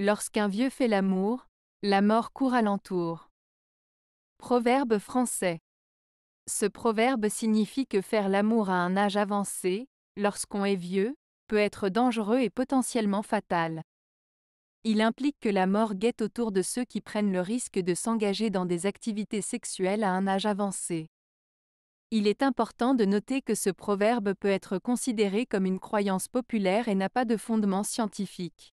Lorsqu'un vieux fait l'amour, la mort court alentour. Proverbe français. Ce proverbe signifie que faire l'amour à un âge avancé, lorsqu'on est vieux, peut être dangereux et potentiellement fatal. Il implique que la mort guette autour de ceux qui prennent le risque de s'engager dans des activités sexuelles à un âge avancé. Il est important de noter que ce proverbe peut être considéré comme une croyance populaire et n'a pas de fondement scientifique.